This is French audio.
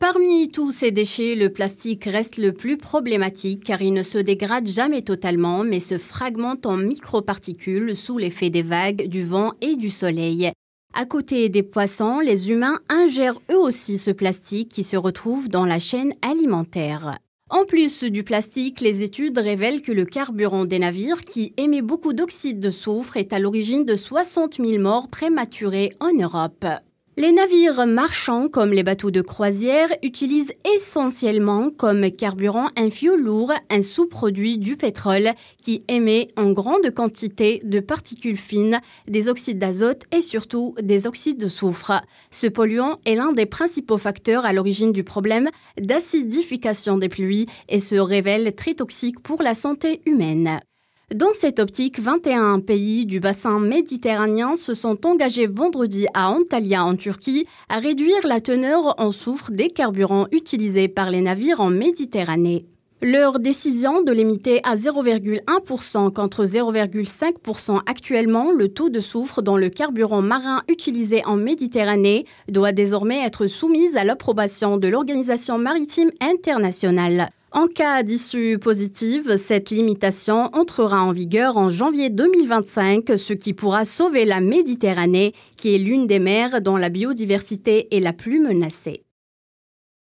Parmi tous ces déchets, le plastique reste le plus problématique car il ne se dégrade jamais totalement mais se fragmente en microparticules sous l'effet des vagues, du vent et du soleil. À côté des poissons, les humains ingèrent eux aussi ce plastique qui se retrouve dans la chaîne alimentaire. En plus du plastique, les études révèlent que le carburant des navires, qui émet beaucoup d'oxyde de soufre, est à l'origine de 60 000 morts prématurées en Europe. Les navires marchands, comme les bateaux de croisière, utilisent essentiellement comme carburant un fioul lourd, un sous-produit du pétrole qui émet en grande quantité de particules fines, des oxydes d'azote et surtout des oxydes de soufre. Ce polluant est l'un des principaux facteurs à l'origine du problème d'acidification des pluies et se révèle très toxique pour la santé humaine. Dans cette optique, 21 pays du bassin méditerranéen se sont engagés vendredi à Antalya en Turquie à réduire la teneur en soufre des carburants utilisés par les navires en Méditerranée. Leur décision de limiter à 0,1% contre 0,5% actuellement le taux de soufre dans le carburant marin utilisé en Méditerranée doit désormais être soumise à l'approbation de l'Organisation maritime internationale. En cas d'issue positive, cette limitation entrera en vigueur en janvier 2025, ce qui pourra sauver la Méditerranée, qui est l'une des mers dont la biodiversité est la plus menacée.